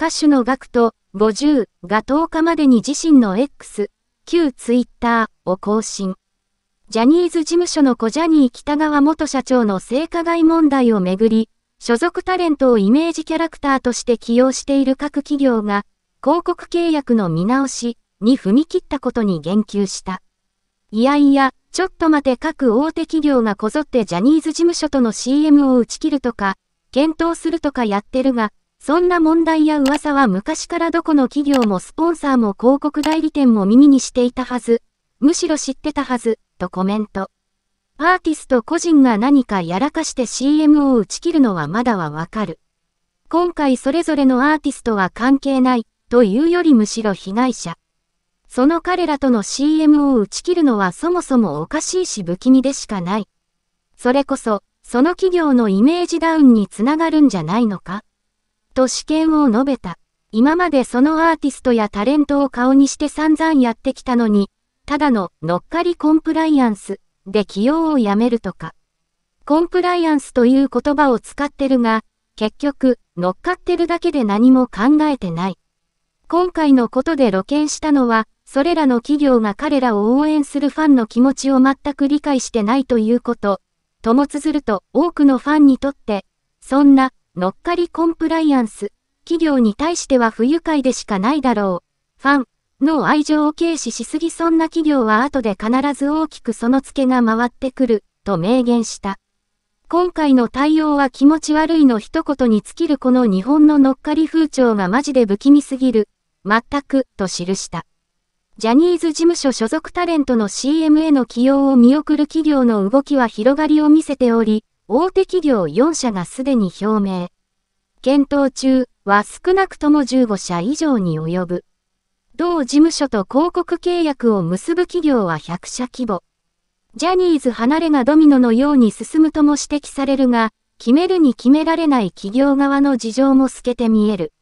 歌手のガクト50が10日までに自身の X、旧 Twitter を更新。ジャニーズ事務所の小ジャニー北川元社長の性加害問題をめぐり、所属タレントをイメージキャラクターとして起用している各企業が、広告契約の見直しに踏み切ったことに言及した。いやいや、ちょっと待て各大手企業がこぞってジャニーズ事務所との CM を打ち切るとか、検討するとかやってるが、そんな問題や噂は昔からどこの企業もスポンサーも広告代理店も耳にしていたはず、むしろ知ってたはず、とコメント。アーティスト個人が何かやらかして CM を打ち切るのはまだはわかる。今回それぞれのアーティストは関係ない、というよりむしろ被害者。その彼らとの CM を打ち切るのはそもそもおかしいし不気味でしかない。それこそ、その企業のイメージダウンにつながるんじゃないのかと試験を述べた。今までそのアーティストやタレントを顔にして散々やってきたのに、ただの乗っかりコンプライアンスで起用をやめるとか。コンプライアンスという言葉を使ってるが、結局、乗っかってるだけで何も考えてない。今回のことで露見したのは、それらの企業が彼らを応援するファンの気持ちを全く理解してないということ。ともつづると多くのファンにとって、そんな乗っかりコンプライアンス、企業に対しては不愉快でしかないだろう。ファン、の愛情を軽視しすぎそんな企業は後で必ず大きくその付けが回ってくる、と明言した。今回の対応は気持ち悪いの一言に尽きるこの日本の乗っかり風潮がマジで不気味すぎる、全く、と記した。ジャニーズ事務所所属タレントの CM への起用を見送る企業の動きは広がりを見せており、大手企業4社がすでに表明。検討中は少なくとも15社以上に及ぶ。同事務所と広告契約を結ぶ企業は100社規模。ジャニーズ離れがドミノのように進むとも指摘されるが、決めるに決められない企業側の事情も透けて見える。